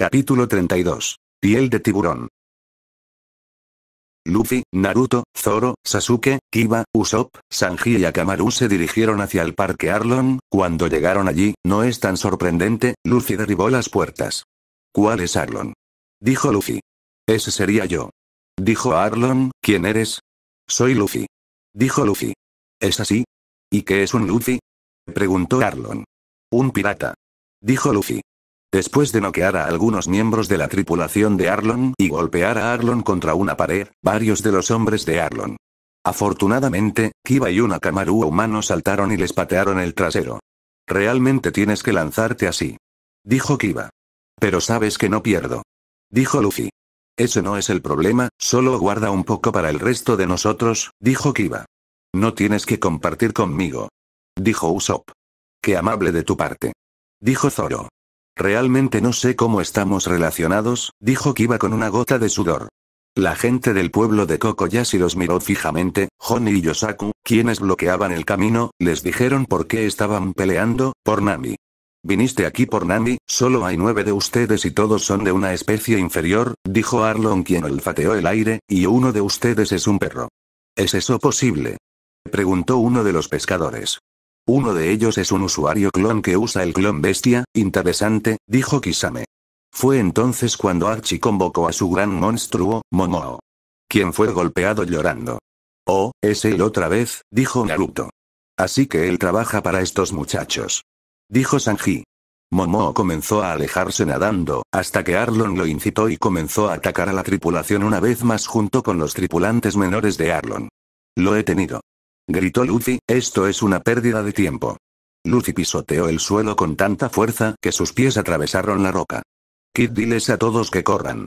Capítulo 32. Piel de tiburón. Luffy, Naruto, Zoro, Sasuke, Kiba, Usopp, Sanji y Akamaru se dirigieron hacia el parque Arlon, cuando llegaron allí, no es tan sorprendente, Luffy derribó las puertas. ¿Cuál es Arlon? Dijo Luffy. Ese sería yo. Dijo Arlon, ¿quién eres? Soy Luffy. Dijo Luffy. ¿Es así? ¿Y qué es un Luffy? Preguntó Arlon. Un pirata. Dijo Luffy. Después de noquear a algunos miembros de la tripulación de Arlon y golpear a Arlon contra una pared, varios de los hombres de Arlon. Afortunadamente, Kiba y una camarúa humano saltaron y les patearon el trasero. Realmente tienes que lanzarte así. Dijo Kiba. Pero sabes que no pierdo. Dijo Luffy. Eso no es el problema, solo guarda un poco para el resto de nosotros, dijo Kiba. No tienes que compartir conmigo. Dijo Usopp. Qué amable de tu parte. Dijo Zoro. Realmente no sé cómo estamos relacionados, dijo Kiba con una gota de sudor. La gente del pueblo de Kokoyashi los miró fijamente, Honi y Yosaku, quienes bloqueaban el camino, les dijeron por qué estaban peleando, por Nami. Viniste aquí por Nami, solo hay nueve de ustedes y todos son de una especie inferior, dijo Arlon quien olfateó el aire, y uno de ustedes es un perro. ¿Es eso posible? Preguntó uno de los pescadores. Uno de ellos es un usuario clon que usa el clon bestia, interesante, dijo Kisame. Fue entonces cuando Archie convocó a su gran monstruo, Momo. quien fue golpeado llorando. Oh, es él otra vez, dijo Naruto. Así que él trabaja para estos muchachos. Dijo Sanji. Momo comenzó a alejarse nadando, hasta que Arlon lo incitó y comenzó a atacar a la tripulación una vez más junto con los tripulantes menores de Arlon. Lo he tenido gritó Lucy, esto es una pérdida de tiempo. Lucy pisoteó el suelo con tanta fuerza que sus pies atravesaron la roca. Kid, diles a todos que corran.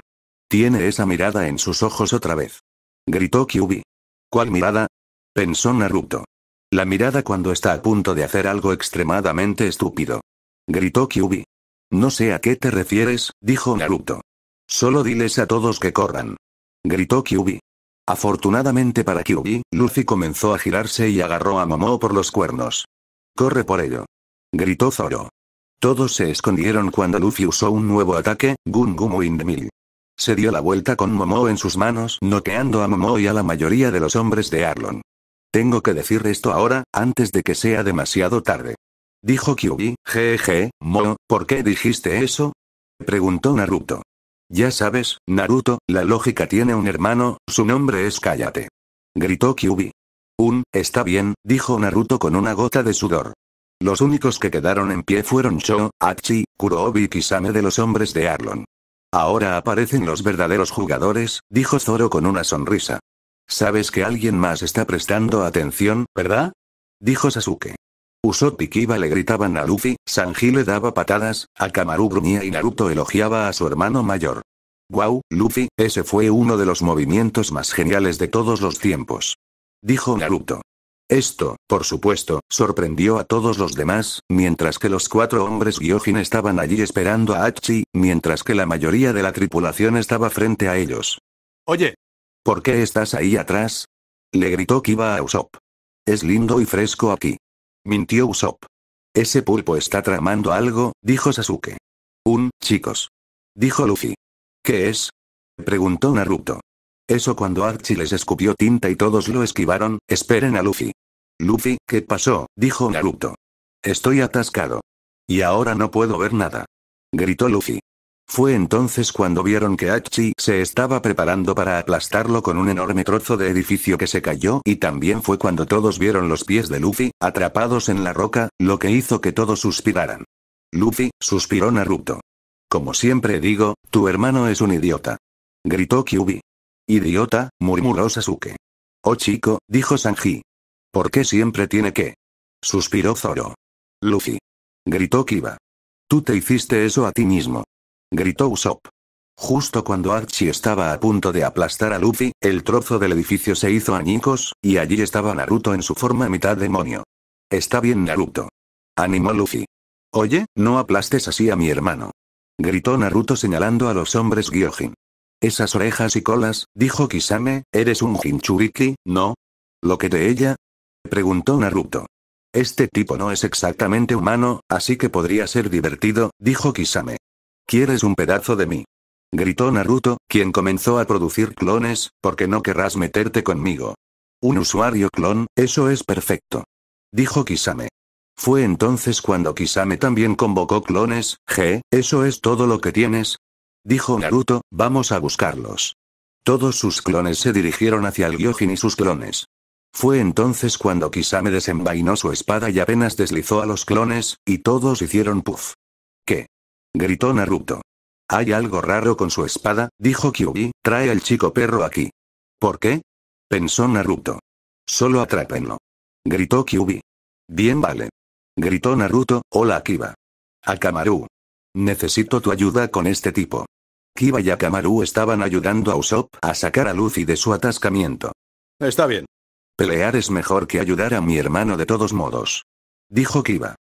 Tiene esa mirada en sus ojos otra vez. Gritó Kyubi. ¿Cuál mirada? Pensó Naruto. La mirada cuando está a punto de hacer algo extremadamente estúpido. Gritó Kyubi. No sé a qué te refieres, dijo Naruto. Solo diles a todos que corran. Gritó Kyubi. Afortunadamente para Kyuubi, Luffy comenzó a girarse y agarró a Momo por los cuernos. ¡Corre por ello! gritó Zoro. Todos se escondieron cuando Luffy usó un nuevo ataque, Gungumu Windmill. Se dio la vuelta con Momo en sus manos, noqueando a Momo y a la mayoría de los hombres de Arlon. Tengo que decir esto ahora, antes de que sea demasiado tarde. Dijo Kyuubi, jeje, Momo, ¿por qué dijiste eso? Preguntó Naruto. Ya sabes, Naruto, la lógica tiene un hermano, su nombre es Cállate. Gritó Kyubi. Un, está bien, dijo Naruto con una gota de sudor. Los únicos que quedaron en pie fueron Cho, Achi, Kuroobi y Kisame de los hombres de Arlon. Ahora aparecen los verdaderos jugadores, dijo Zoro con una sonrisa. Sabes que alguien más está prestando atención, ¿verdad? Dijo Sasuke. Usopp y Kiba le gritaban a Luffy, Sanji le daba patadas, Akamaru gruñía y Naruto elogiaba a su hermano mayor. Wow, Luffy, ese fue uno de los movimientos más geniales de todos los tiempos. Dijo Naruto. Esto, por supuesto, sorprendió a todos los demás, mientras que los cuatro hombres Gyojin estaban allí esperando a Hachi, mientras que la mayoría de la tripulación estaba frente a ellos. Oye. ¿Por qué estás ahí atrás? Le gritó Kiba a Usopp. Es lindo y fresco aquí mintió Usopp. Ese pulpo está tramando algo, dijo Sasuke. Un, chicos. Dijo Luffy. ¿Qué es? Preguntó Naruto. Eso cuando Archie les escupió tinta y todos lo esquivaron, esperen a Luffy. Luffy, ¿qué pasó? dijo Naruto. Estoy atascado. Y ahora no puedo ver nada. Gritó Luffy. Fue entonces cuando vieron que Hachi se estaba preparando para aplastarlo con un enorme trozo de edificio que se cayó y también fue cuando todos vieron los pies de Luffy, atrapados en la roca, lo que hizo que todos suspiraran. Luffy, suspiró Naruto. Como siempre digo, tu hermano es un idiota. Gritó Kyubi. Idiota, murmuró Sasuke. Oh chico, dijo Sanji. ¿Por qué siempre tiene que? Suspiró Zoro. Luffy. Gritó Kiba. Tú te hiciste eso a ti mismo gritó Usopp. Justo cuando Archie estaba a punto de aplastar a Luffy, el trozo del edificio se hizo añicos, y allí estaba Naruto en su forma mitad demonio. Está bien Naruto. Animó Luffy. Oye, no aplastes así a mi hermano. Gritó Naruto señalando a los hombres Gyojin. Esas orejas y colas, dijo Kisame, ¿eres un Hinchuriki, no? ¿Lo que de ella? Preguntó Naruto. Este tipo no es exactamente humano, así que podría ser divertido, dijo Kisame. ¿Quieres un pedazo de mí? Gritó Naruto, quien comenzó a producir clones, porque no querrás meterte conmigo. Un usuario clon, eso es perfecto. Dijo Kisame. Fue entonces cuando Kisame también convocó clones, G, eso es todo lo que tienes. Dijo Naruto, vamos a buscarlos. Todos sus clones se dirigieron hacia el Gyojin y sus clones. Fue entonces cuando Kisame desenvainó su espada y apenas deslizó a los clones, y todos hicieron puff gritó Naruto. Hay algo raro con su espada, dijo Kyubi, trae al chico perro aquí. ¿Por qué? pensó Naruto. Solo atrápenlo. Gritó Kyubi. Bien vale. Gritó Naruto, hola Kiba. Akamaru. Necesito tu ayuda con este tipo. Kiba y Akamaru estaban ayudando a Usopp a sacar a Luffy de su atascamiento. Está bien. Pelear es mejor que ayudar a mi hermano de todos modos. Dijo Kiba.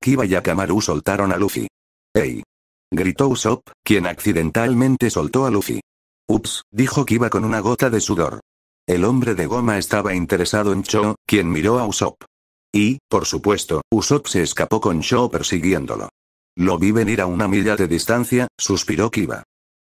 Kiba y Akamaru soltaron a Luffy. ¡Ey! gritó Usopp, quien accidentalmente soltó a Luffy. Ups, dijo Kiba con una gota de sudor. El hombre de goma estaba interesado en Cho, quien miró a Usopp. Y, por supuesto, Usopp se escapó con Cho persiguiéndolo. Lo vi venir a una milla de distancia, suspiró Kiba.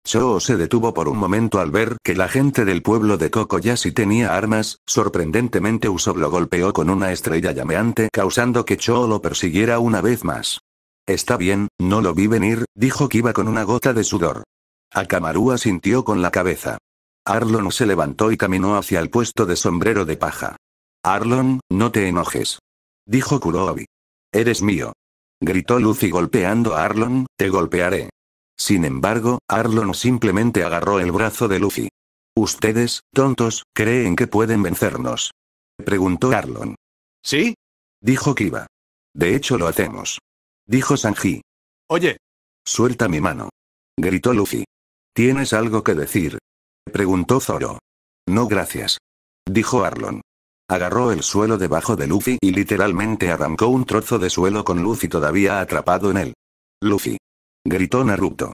Cho se detuvo por un momento al ver que la gente del pueblo de ya si tenía armas, sorprendentemente Usopp lo golpeó con una estrella llameante causando que Cho lo persiguiera una vez más. Está bien, no lo vi venir, dijo Kiba con una gota de sudor. Akamaru sintió con la cabeza. Arlon se levantó y caminó hacia el puesto de sombrero de paja. Arlon, no te enojes. Dijo Kurobi. Eres mío. Gritó Lucy golpeando a Arlon, te golpearé. Sin embargo, Arlon simplemente agarró el brazo de Lucy. Ustedes, tontos, creen que pueden vencernos. Preguntó Arlon. ¿Sí? Dijo Kiba. De hecho lo hacemos. Dijo Sanji. Oye. Suelta mi mano. Gritó Luffy. ¿Tienes algo que decir? Preguntó Zoro. No gracias. Dijo Arlon. Agarró el suelo debajo de Luffy y literalmente arrancó un trozo de suelo con Luffy todavía atrapado en él. Luffy. Gritó Naruto.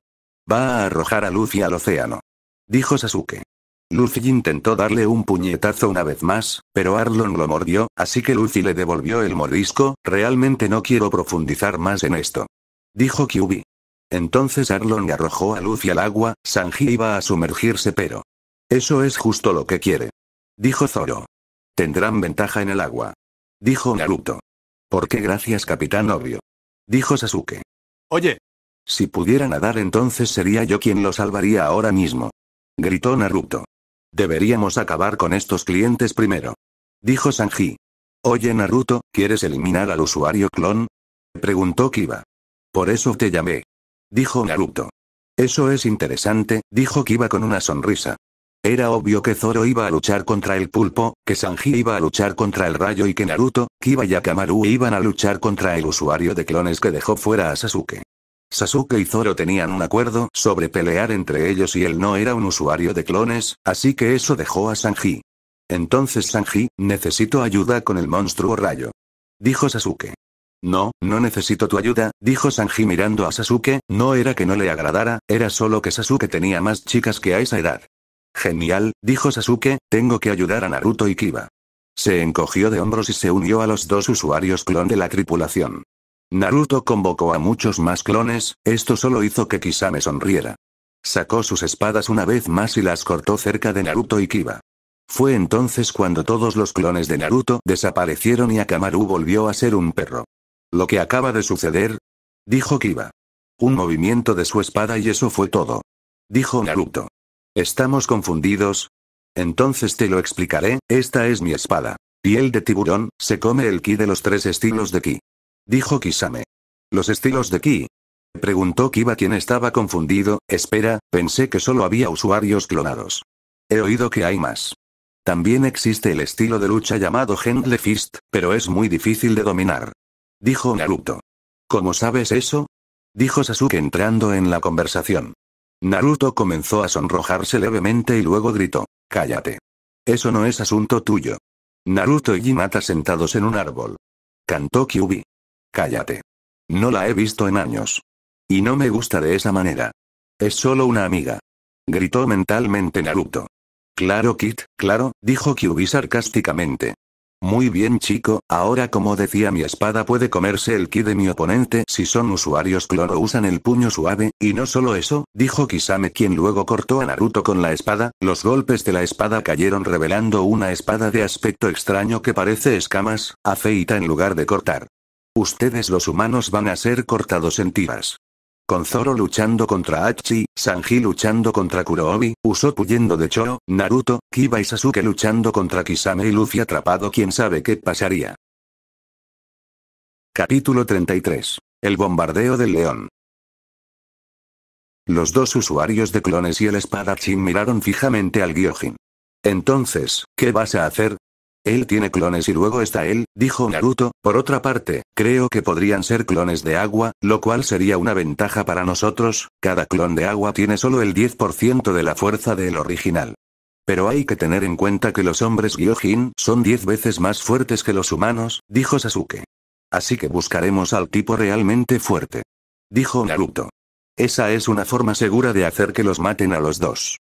Va a arrojar a Luffy al océano. Dijo Sasuke. Lucy intentó darle un puñetazo una vez más, pero Arlon lo mordió, así que Lucy le devolvió el mordisco, realmente no quiero profundizar más en esto. Dijo Kyubi. Entonces Arlon arrojó a Lucy al agua, Sanji iba a sumergirse pero... Eso es justo lo que quiere. Dijo Zoro. Tendrán ventaja en el agua. Dijo Naruto. ¿Por qué gracias capitán obvio? Dijo Sasuke. Oye. Si pudiera nadar entonces sería yo quien lo salvaría ahora mismo. Gritó Naruto. Deberíamos acabar con estos clientes primero. Dijo Sanji. Oye Naruto, ¿quieres eliminar al usuario clon? Preguntó Kiba. Por eso te llamé. Dijo Naruto. Eso es interesante, dijo Kiba con una sonrisa. Era obvio que Zoro iba a luchar contra el pulpo, que Sanji iba a luchar contra el rayo y que Naruto, Kiba y Akamaru iban a luchar contra el usuario de clones que dejó fuera a Sasuke. Sasuke y Zoro tenían un acuerdo sobre pelear entre ellos y él no era un usuario de clones, así que eso dejó a Sanji. Entonces Sanji, necesito ayuda con el monstruo rayo. Dijo Sasuke. No, no necesito tu ayuda, dijo Sanji mirando a Sasuke, no era que no le agradara, era solo que Sasuke tenía más chicas que a esa edad. Genial, dijo Sasuke, tengo que ayudar a Naruto y Kiba. Se encogió de hombros y se unió a los dos usuarios clon de la tripulación. Naruto convocó a muchos más clones, esto solo hizo que Kisame sonriera. Sacó sus espadas una vez más y las cortó cerca de Naruto y Kiba. Fue entonces cuando todos los clones de Naruto desaparecieron y Akamaru volvió a ser un perro. ¿Lo que acaba de suceder? Dijo Kiba. Un movimiento de su espada y eso fue todo. Dijo Naruto. ¿Estamos confundidos? Entonces te lo explicaré, esta es mi espada. Piel de tiburón, se come el ki de los tres estilos de ki. Dijo Kisame. ¿Los estilos de Ki? Preguntó Kiba quien estaba confundido, espera, pensé que solo había usuarios clonados. He oído que hay más. También existe el estilo de lucha llamado Gentle Fist, pero es muy difícil de dominar. Dijo Naruto. ¿Cómo sabes eso? Dijo Sasuke entrando en la conversación. Naruto comenzó a sonrojarse levemente y luego gritó. Cállate. Eso no es asunto tuyo. Naruto y Hinata sentados en un árbol. Cantó Kyubi. Cállate. No la he visto en años. Y no me gusta de esa manera. Es solo una amiga. Gritó mentalmente Naruto. Claro, Kit, claro, dijo Kyubi sarcásticamente. Muy bien chico, ahora como decía mi espada puede comerse el ki de mi oponente si son usuarios cloro usan el puño suave, y no solo eso, dijo Kisame quien luego cortó a Naruto con la espada, los golpes de la espada cayeron revelando una espada de aspecto extraño que parece escamas, afeita en lugar de cortar. Ustedes los humanos van a ser cortados en tiras. Con Zoro luchando contra Hachi, Sanji luchando contra Kuroobi, Usopp yendo de Choro, Naruto, Kiba y Sasuke luchando contra Kisame y Luffy atrapado quién sabe qué pasaría. Capítulo 33. El bombardeo del león. Los dos usuarios de clones y el espadachín miraron fijamente al Gyojin. Entonces, ¿qué vas a hacer? Él tiene clones y luego está él, dijo Naruto, por otra parte, creo que podrían ser clones de agua, lo cual sería una ventaja para nosotros, cada clon de agua tiene solo el 10% de la fuerza del original. Pero hay que tener en cuenta que los hombres Gyojin son 10 veces más fuertes que los humanos, dijo Sasuke. Así que buscaremos al tipo realmente fuerte. Dijo Naruto. Esa es una forma segura de hacer que los maten a los dos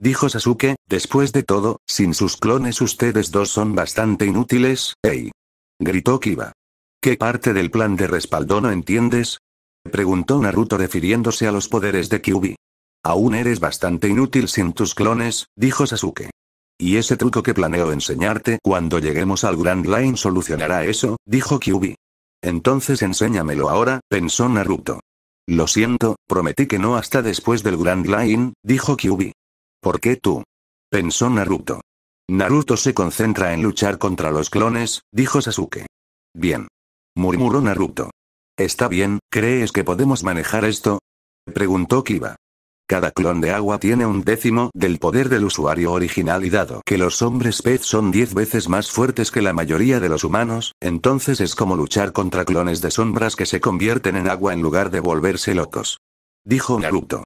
dijo Sasuke, después de todo, sin sus clones ustedes dos son bastante inútiles, ¡ey! gritó Kiba. ¿Qué parte del plan de respaldo no entiendes? preguntó Naruto refiriéndose a los poderes de Kyubi. Aún eres bastante inútil sin tus clones, dijo Sasuke. Y ese truco que planeo enseñarte cuando lleguemos al Grand Line solucionará eso, dijo Kyubi. Entonces enséñamelo ahora, pensó Naruto. Lo siento, prometí que no hasta después del Grand Line, dijo Kyubi. ¿Por qué tú? Pensó Naruto. Naruto se concentra en luchar contra los clones, dijo Sasuke. Bien. Murmuró Naruto. Está bien, ¿crees que podemos manejar esto? Preguntó Kiba. Cada clon de agua tiene un décimo del poder del usuario original y dado que los hombres pez son diez veces más fuertes que la mayoría de los humanos, entonces es como luchar contra clones de sombras que se convierten en agua en lugar de volverse locos. Dijo Naruto.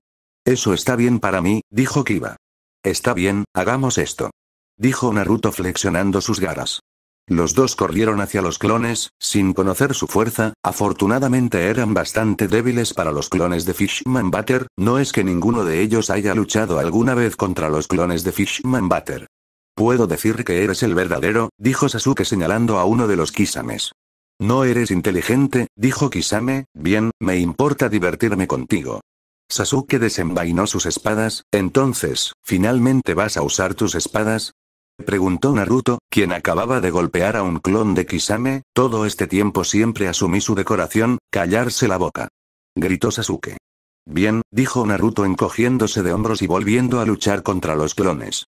Eso está bien para mí, dijo Kiba. Está bien, hagamos esto. Dijo Naruto flexionando sus garas. Los dos corrieron hacia los clones, sin conocer su fuerza, afortunadamente eran bastante débiles para los clones de Fishman Butter, no es que ninguno de ellos haya luchado alguna vez contra los clones de Fishman Butter. Puedo decir que eres el verdadero, dijo Sasuke señalando a uno de los Kisames. No eres inteligente, dijo Kisame, bien, me importa divertirme contigo. Sasuke desenvainó sus espadas, entonces, ¿finalmente vas a usar tus espadas? Preguntó Naruto, quien acababa de golpear a un clon de Kisame, todo este tiempo siempre asumí su decoración, callarse la boca. Gritó Sasuke. Bien, dijo Naruto encogiéndose de hombros y volviendo a luchar contra los clones.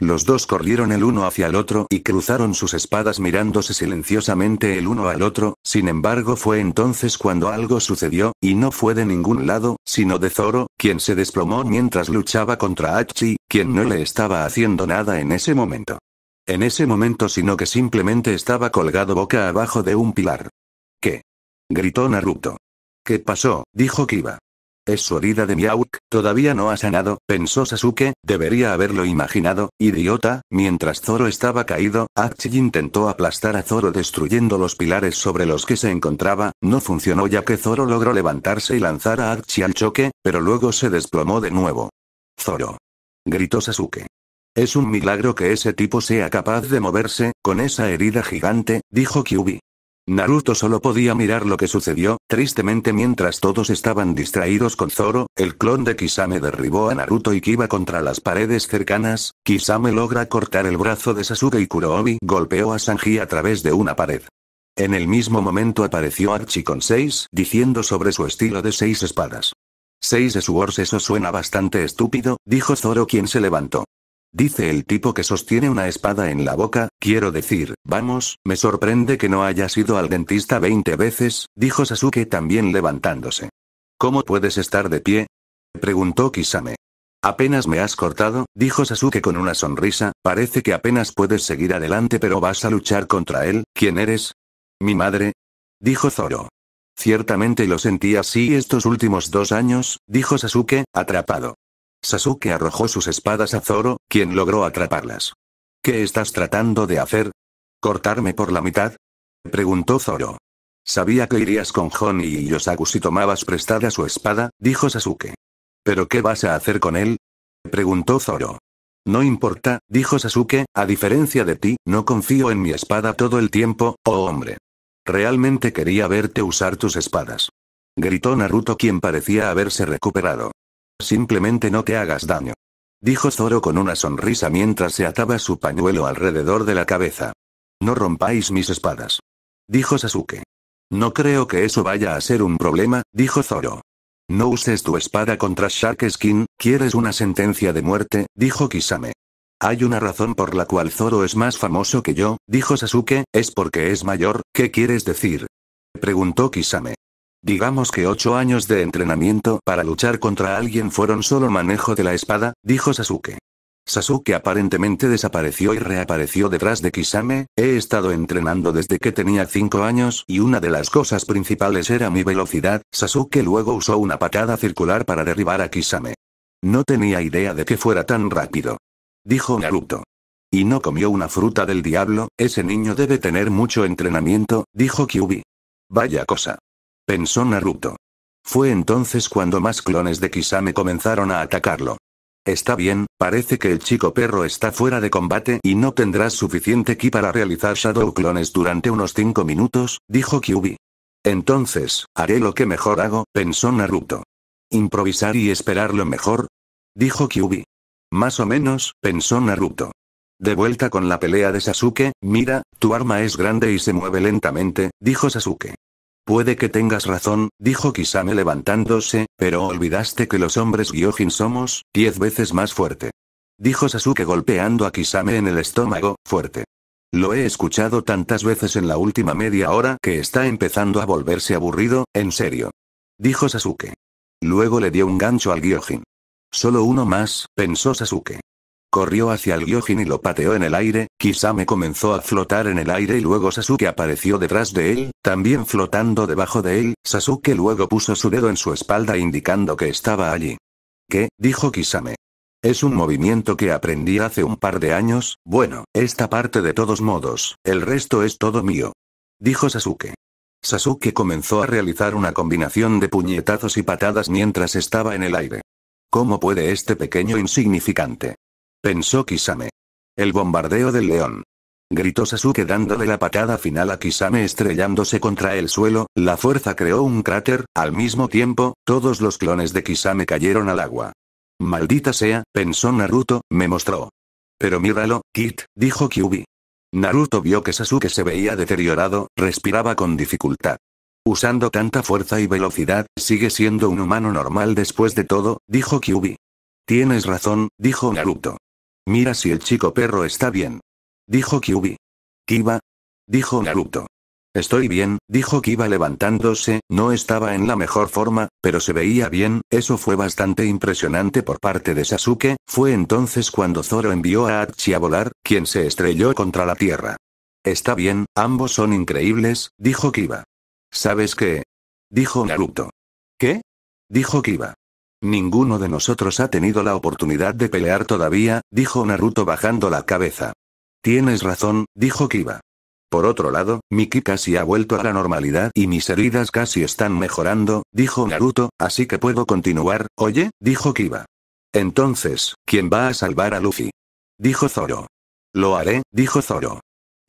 Los dos corrieron el uno hacia el otro y cruzaron sus espadas mirándose silenciosamente el uno al otro, sin embargo fue entonces cuando algo sucedió, y no fue de ningún lado, sino de Zoro, quien se desplomó mientras luchaba contra Hachi, quien no le estaba haciendo nada en ese momento. En ese momento sino que simplemente estaba colgado boca abajo de un pilar. ¿Qué? gritó Naruto. ¿Qué pasó? dijo Kiba. Es su herida de Miauk, todavía no ha sanado, pensó Sasuke, debería haberlo imaginado, idiota, mientras Zoro estaba caído, Archie intentó aplastar a Zoro destruyendo los pilares sobre los que se encontraba, no funcionó ya que Zoro logró levantarse y lanzar a Archie al choque, pero luego se desplomó de nuevo. Zoro. Gritó Sasuke. Es un milagro que ese tipo sea capaz de moverse, con esa herida gigante, dijo Kyubi. Naruto solo podía mirar lo que sucedió, tristemente mientras todos estaban distraídos con Zoro, el clon de Kisame derribó a Naruto y Kiba contra las paredes cercanas, Kisame logra cortar el brazo de Sasuke y Kuroobi golpeó a Sanji a través de una pared. En el mismo momento apareció Archie con seis, diciendo sobre su estilo de seis espadas. Seis de su eso suena bastante estúpido, dijo Zoro quien se levantó. Dice el tipo que sostiene una espada en la boca, quiero decir, vamos, me sorprende que no hayas ido al dentista 20 veces, dijo Sasuke también levantándose. ¿Cómo puedes estar de pie? preguntó Kisame. Apenas me has cortado, dijo Sasuke con una sonrisa, parece que apenas puedes seguir adelante pero vas a luchar contra él, ¿quién eres? Mi madre, dijo Zoro. Ciertamente lo sentí así estos últimos dos años, dijo Sasuke, atrapado. Sasuke arrojó sus espadas a Zoro, quien logró atraparlas. ¿Qué estás tratando de hacer? ¿Cortarme por la mitad? Preguntó Zoro. Sabía que irías con Honi y Yosaku si tomabas prestada su espada, dijo Sasuke. ¿Pero qué vas a hacer con él? Preguntó Zoro. No importa, dijo Sasuke, a diferencia de ti, no confío en mi espada todo el tiempo, oh hombre. Realmente quería verte usar tus espadas. Gritó Naruto quien parecía haberse recuperado. Simplemente no te hagas daño. Dijo Zoro con una sonrisa mientras se ataba su pañuelo alrededor de la cabeza. No rompáis mis espadas. Dijo Sasuke. No creo que eso vaya a ser un problema, dijo Zoro. No uses tu espada contra Shark Skin, quieres una sentencia de muerte, dijo Kisame. Hay una razón por la cual Zoro es más famoso que yo, dijo Sasuke, es porque es mayor, ¿qué quieres decir? Preguntó Kisame. Digamos que ocho años de entrenamiento para luchar contra alguien fueron solo manejo de la espada, dijo Sasuke. Sasuke aparentemente desapareció y reapareció detrás de Kisame, he estado entrenando desde que tenía cinco años y una de las cosas principales era mi velocidad, Sasuke luego usó una patada circular para derribar a Kisame. No tenía idea de que fuera tan rápido. Dijo Naruto. Y no comió una fruta del diablo, ese niño debe tener mucho entrenamiento, dijo Kyubi. Vaya cosa pensó Naruto. Fue entonces cuando más clones de Kisame comenzaron a atacarlo. Está bien, parece que el chico perro está fuera de combate y no tendrás suficiente ki para realizar Shadow clones durante unos 5 minutos, dijo Kyubi. Entonces, haré lo que mejor hago, pensó Naruto. Improvisar y esperar lo mejor, dijo Kyubi. Más o menos, pensó Naruto. De vuelta con la pelea de Sasuke, mira, tu arma es grande y se mueve lentamente, dijo Sasuke. Puede que tengas razón, dijo Kisame levantándose, pero olvidaste que los hombres Gyojin somos, diez veces más fuerte. Dijo Sasuke golpeando a Kisame en el estómago, fuerte. Lo he escuchado tantas veces en la última media hora que está empezando a volverse aburrido, en serio. Dijo Sasuke. Luego le dio un gancho al Gyojin. Solo uno más, pensó Sasuke. Corrió hacia el Gyojin y lo pateó en el aire, Kisame comenzó a flotar en el aire y luego Sasuke apareció detrás de él, también flotando debajo de él, Sasuke luego puso su dedo en su espalda indicando que estaba allí. ¿Qué? dijo Kisame. Es un movimiento que aprendí hace un par de años, bueno, esta parte de todos modos, el resto es todo mío. Dijo Sasuke. Sasuke comenzó a realizar una combinación de puñetazos y patadas mientras estaba en el aire. ¿Cómo puede este pequeño insignificante Pensó Kisame. El bombardeo del león. Gritó Sasuke dándole la patada final a Kisame estrellándose contra el suelo, la fuerza creó un cráter, al mismo tiempo, todos los clones de Kisame cayeron al agua. Maldita sea, pensó Naruto, me mostró. Pero míralo, Kit, dijo Kyubi. Naruto vio que Sasuke se veía deteriorado, respiraba con dificultad. Usando tanta fuerza y velocidad, sigue siendo un humano normal después de todo, dijo Kyubi. Tienes razón, dijo Naruto. Mira si el chico perro está bien. Dijo Kyubi. Kiba. Dijo Naruto. Estoy bien, dijo Kiba levantándose, no estaba en la mejor forma, pero se veía bien, eso fue bastante impresionante por parte de Sasuke, fue entonces cuando Zoro envió a Hachi a volar, quien se estrelló contra la tierra. Está bien, ambos son increíbles, dijo Kiba. ¿Sabes qué? Dijo Naruto. ¿Qué? Dijo Kiba. Ninguno de nosotros ha tenido la oportunidad de pelear todavía, dijo Naruto bajando la cabeza. Tienes razón, dijo Kiba. Por otro lado, Miki casi ha vuelto a la normalidad y mis heridas casi están mejorando, dijo Naruto, así que puedo continuar, oye, dijo Kiba. Entonces, ¿quién va a salvar a Luffy? Dijo Zoro. Lo haré, dijo Zoro.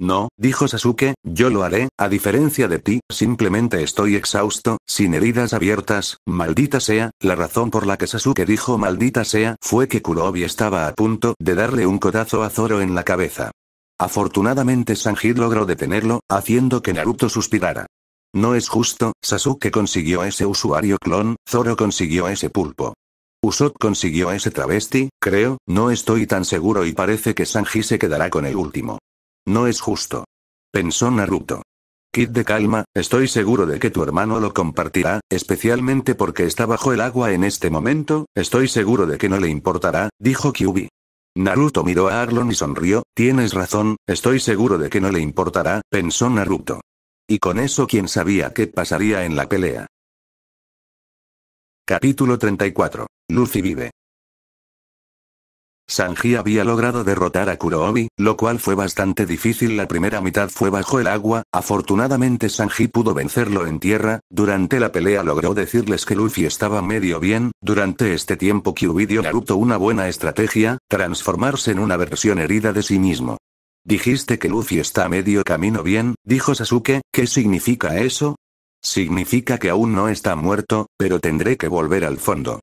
No, dijo Sasuke, yo lo haré, a diferencia de ti, simplemente estoy exhausto, sin heridas abiertas, maldita sea, la razón por la que Sasuke dijo maldita sea fue que Kurobi estaba a punto de darle un codazo a Zoro en la cabeza. Afortunadamente Sanji logró detenerlo, haciendo que Naruto suspirara. No es justo, Sasuke consiguió ese usuario clon, Zoro consiguió ese pulpo. Usopp consiguió ese travesti, creo, no estoy tan seguro y parece que Sanji se quedará con el último. No es justo. Pensó Naruto. Kid de calma, estoy seguro de que tu hermano lo compartirá, especialmente porque está bajo el agua en este momento, estoy seguro de que no le importará, dijo Kyubi. Naruto miró a Arlon y sonrió, tienes razón, estoy seguro de que no le importará, pensó Naruto. Y con eso quién sabía qué pasaría en la pelea. Capítulo 34. Lucy vive. Sanji había logrado derrotar a Kuroobi, lo cual fue bastante difícil la primera mitad fue bajo el agua, afortunadamente Sanji pudo vencerlo en tierra, durante la pelea logró decirles que Luffy estaba medio bien, durante este tiempo Kyuubi dio Naruto una buena estrategia, transformarse en una versión herida de sí mismo. Dijiste que Luffy está medio camino bien, dijo Sasuke, ¿qué significa eso? Significa que aún no está muerto, pero tendré que volver al fondo.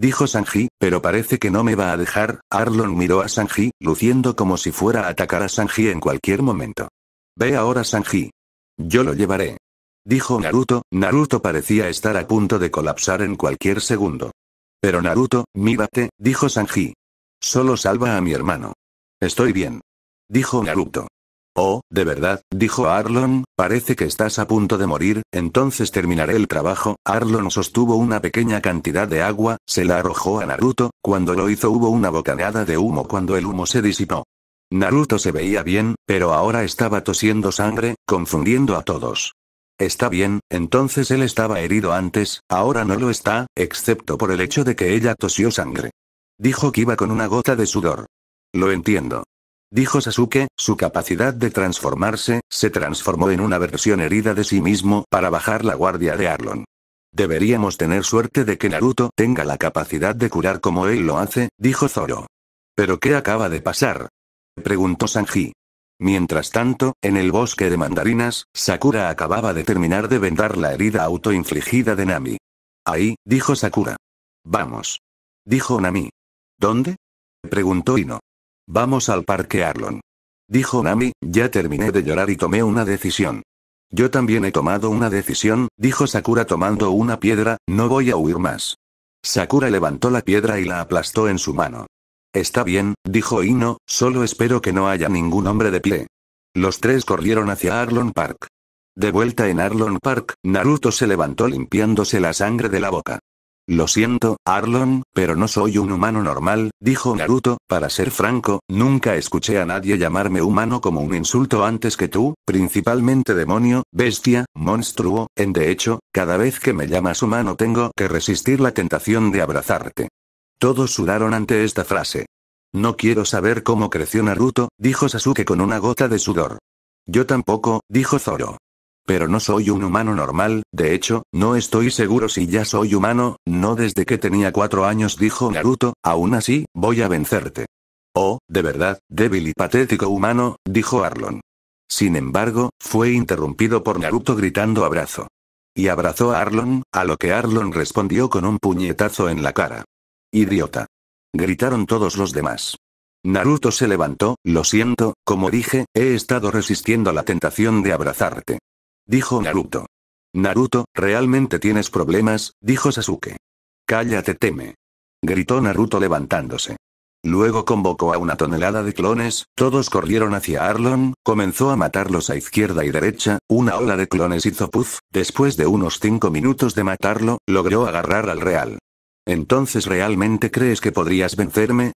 Dijo Sanji, pero parece que no me va a dejar, Arlon miró a Sanji, luciendo como si fuera a atacar a Sanji en cualquier momento. Ve ahora Sanji. Yo lo llevaré. Dijo Naruto, Naruto parecía estar a punto de colapsar en cualquier segundo. Pero Naruto, mírate, dijo Sanji. Solo salva a mi hermano. Estoy bien. Dijo Naruto. Oh, de verdad, dijo Arlon, parece que estás a punto de morir, entonces terminaré el trabajo. Arlon sostuvo una pequeña cantidad de agua, se la arrojó a Naruto, cuando lo hizo hubo una bocanada de humo cuando el humo se disipó. Naruto se veía bien, pero ahora estaba tosiendo sangre, confundiendo a todos. Está bien, entonces él estaba herido antes, ahora no lo está, excepto por el hecho de que ella tosió sangre. Dijo que iba con una gota de sudor. Lo entiendo dijo Sasuke, su capacidad de transformarse, se transformó en una versión herida de sí mismo para bajar la guardia de Arlon. Deberíamos tener suerte de que Naruto tenga la capacidad de curar como él lo hace, dijo Zoro. ¿Pero qué acaba de pasar? preguntó Sanji. Mientras tanto, en el bosque de mandarinas, Sakura acababa de terminar de vendar la herida autoinfligida de Nami. Ahí, dijo Sakura. Vamos. Dijo Nami. ¿Dónde? preguntó Ino. Vamos al parque Arlon. Dijo Nami, ya terminé de llorar y tomé una decisión. Yo también he tomado una decisión, dijo Sakura tomando una piedra, no voy a huir más. Sakura levantó la piedra y la aplastó en su mano. Está bien, dijo Ino, solo espero que no haya ningún hombre de pie. Los tres corrieron hacia Arlon Park. De vuelta en Arlon Park, Naruto se levantó limpiándose la sangre de la boca. Lo siento, Arlon, pero no soy un humano normal, dijo Naruto, para ser franco, nunca escuché a nadie llamarme humano como un insulto antes que tú, principalmente demonio, bestia, monstruo, en de hecho, cada vez que me llamas humano tengo que resistir la tentación de abrazarte. Todos sudaron ante esta frase. No quiero saber cómo creció Naruto, dijo Sasuke con una gota de sudor. Yo tampoco, dijo Zoro. Pero no soy un humano normal, de hecho, no estoy seguro si ya soy humano, no desde que tenía cuatro años dijo Naruto, aún así, voy a vencerte. Oh, de verdad, débil y patético humano, dijo Arlon. Sin embargo, fue interrumpido por Naruto gritando abrazo. Y abrazó a Arlon, a lo que Arlon respondió con un puñetazo en la cara. Idiota. Gritaron todos los demás. Naruto se levantó, lo siento, como dije, he estado resistiendo la tentación de abrazarte dijo Naruto. Naruto, ¿realmente tienes problemas? dijo Sasuke. Cállate, teme. Gritó Naruto levantándose. Luego convocó a una tonelada de clones, todos corrieron hacia Arlon, comenzó a matarlos a izquierda y derecha, una ola de clones hizo puz, después de unos cinco minutos de matarlo, logró agarrar al real. ¿Entonces realmente crees que podrías vencerme?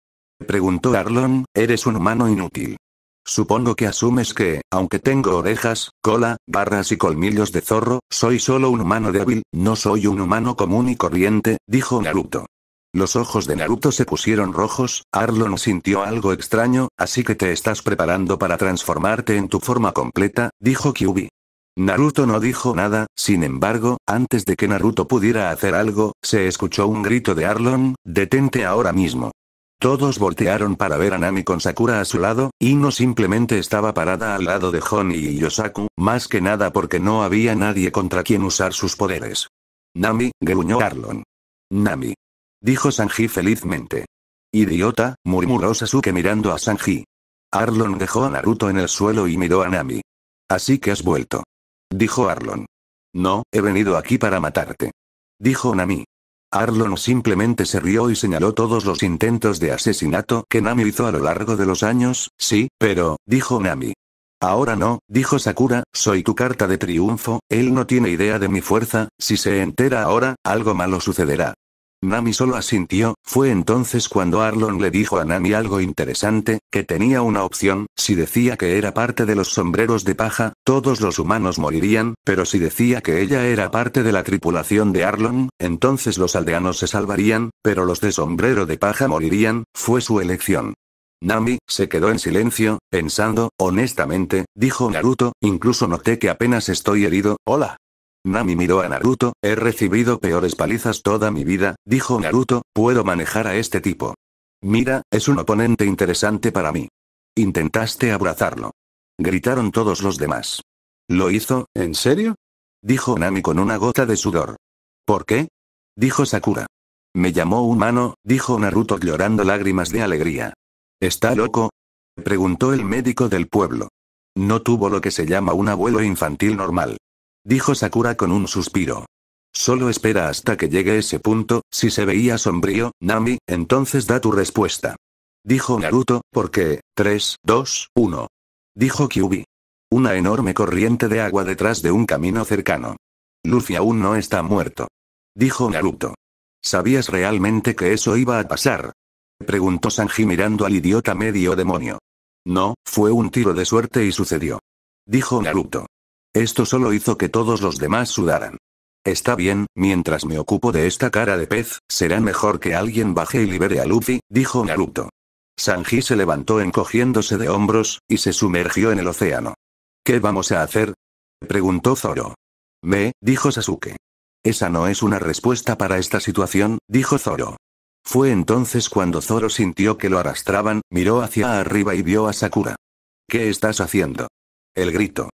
Preguntó Arlon, eres un humano inútil. Supongo que asumes que, aunque tengo orejas, cola, barras y colmillos de zorro, soy solo un humano débil, no soy un humano común y corriente, dijo Naruto. Los ojos de Naruto se pusieron rojos, Arlon sintió algo extraño, así que te estás preparando para transformarte en tu forma completa, dijo Kyubi. Naruto no dijo nada, sin embargo, antes de que Naruto pudiera hacer algo, se escuchó un grito de Arlon, detente ahora mismo. Todos voltearon para ver a Nami con Sakura a su lado, y no simplemente estaba parada al lado de Honi y Yosaku, más que nada porque no había nadie contra quien usar sus poderes. Nami, gruñó Arlon. Nami. Dijo Sanji felizmente. Idiota, murmuró Sasuke mirando a Sanji. Arlon dejó a Naruto en el suelo y miró a Nami. Así que has vuelto. Dijo Arlon. No, he venido aquí para matarte. Dijo Nami. Arlon simplemente se rió y señaló todos los intentos de asesinato que Nami hizo a lo largo de los años, sí, pero, dijo Nami. Ahora no, dijo Sakura, soy tu carta de triunfo, él no tiene idea de mi fuerza, si se entera ahora, algo malo sucederá. Nami solo asintió, fue entonces cuando Arlon le dijo a Nami algo interesante, que tenía una opción, si decía que era parte de los sombreros de paja, todos los humanos morirían, pero si decía que ella era parte de la tripulación de Arlon, entonces los aldeanos se salvarían, pero los de sombrero de paja morirían, fue su elección. Nami, se quedó en silencio, pensando, honestamente, dijo Naruto, incluso noté que apenas estoy herido, hola, Nami miró a Naruto, he recibido peores palizas toda mi vida, dijo Naruto, puedo manejar a este tipo. Mira, es un oponente interesante para mí. Intentaste abrazarlo. Gritaron todos los demás. ¿Lo hizo, en serio? Dijo Nami con una gota de sudor. ¿Por qué? Dijo Sakura. Me llamó humano, dijo Naruto llorando lágrimas de alegría. ¿Está loco? Preguntó el médico del pueblo. No tuvo lo que se llama un abuelo infantil normal dijo Sakura con un suspiro. Solo espera hasta que llegue ese punto, si se veía sombrío, Nami, entonces da tu respuesta. Dijo Naruto, porque, 3, 2, 1. Dijo Kyubi. Una enorme corriente de agua detrás de un camino cercano. Luffy aún no está muerto. Dijo Naruto. ¿Sabías realmente que eso iba a pasar? Preguntó Sanji mirando al idiota medio demonio. No, fue un tiro de suerte y sucedió. Dijo Naruto. Esto solo hizo que todos los demás sudaran. Está bien, mientras me ocupo de esta cara de pez, será mejor que alguien baje y libere a Luffy, dijo Naruto. Sanji se levantó encogiéndose de hombros, y se sumergió en el océano. ¿Qué vamos a hacer? preguntó Zoro. Me, dijo Sasuke. Esa no es una respuesta para esta situación, dijo Zoro. Fue entonces cuando Zoro sintió que lo arrastraban, miró hacia arriba y vio a Sakura. ¿Qué estás haciendo? El grito.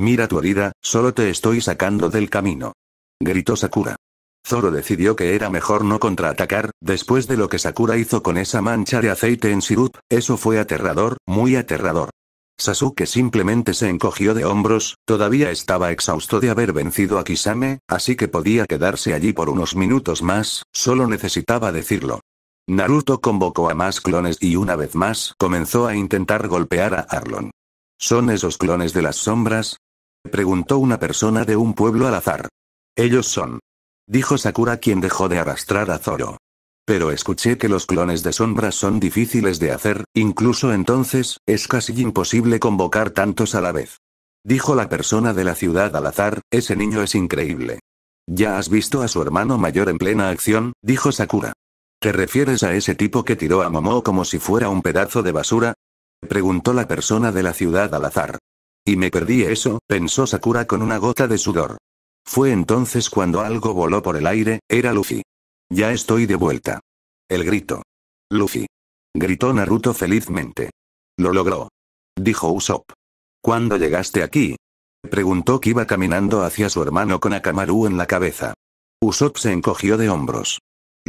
Mira tu herida, solo te estoy sacando del camino. Gritó Sakura. Zoro decidió que era mejor no contraatacar, después de lo que Sakura hizo con esa mancha de aceite en Sirup, eso fue aterrador, muy aterrador. Sasuke simplemente se encogió de hombros, todavía estaba exhausto de haber vencido a Kisame, así que podía quedarse allí por unos minutos más, solo necesitaba decirlo. Naruto convocó a más clones y una vez más comenzó a intentar golpear a Arlon. ¿Son esos clones de las sombras? preguntó una persona de un pueblo al azar. Ellos son. Dijo Sakura quien dejó de arrastrar a Zoro. Pero escuché que los clones de sombras son difíciles de hacer, incluso entonces, es casi imposible convocar tantos a la vez. Dijo la persona de la ciudad al azar, ese niño es increíble. Ya has visto a su hermano mayor en plena acción, dijo Sakura. ¿Te refieres a ese tipo que tiró a Momo como si fuera un pedazo de basura? Preguntó la persona de la ciudad al azar. Y me perdí eso, pensó Sakura con una gota de sudor. Fue entonces cuando algo voló por el aire, era Luffy. Ya estoy de vuelta. El grito. Luffy. Gritó Naruto felizmente. Lo logró. Dijo Usopp. ¿Cuándo llegaste aquí? Preguntó que iba caminando hacia su hermano con Akamaru en la cabeza. Usopp se encogió de hombros.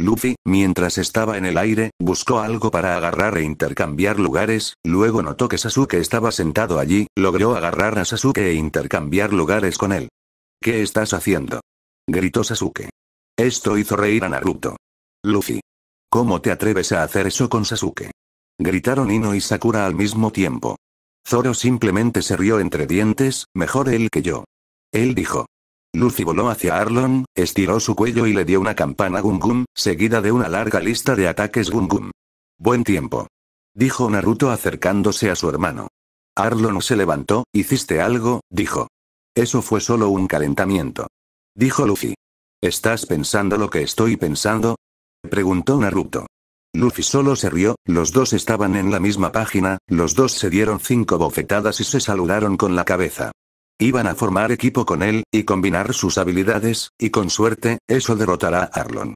Luffy, mientras estaba en el aire, buscó algo para agarrar e intercambiar lugares, luego notó que Sasuke estaba sentado allí, logró agarrar a Sasuke e intercambiar lugares con él. ¿Qué estás haciendo? gritó Sasuke. Esto hizo reír a Naruto. Luffy. ¿Cómo te atreves a hacer eso con Sasuke? Gritaron Ino y Sakura al mismo tiempo. Zoro simplemente se rió entre dientes, mejor él que yo. Él dijo. Luffy voló hacia Arlon, estiró su cuello y le dio una campana gum seguida de una larga lista de ataques gum Buen tiempo. Dijo Naruto acercándose a su hermano. Arlon se levantó, hiciste algo, dijo. Eso fue solo un calentamiento. Dijo Luffy. ¿Estás pensando lo que estoy pensando? Preguntó Naruto. Luffy solo se rió, los dos estaban en la misma página, los dos se dieron cinco bofetadas y se saludaron con la cabeza. Iban a formar equipo con él, y combinar sus habilidades, y con suerte, eso derrotará a Arlon.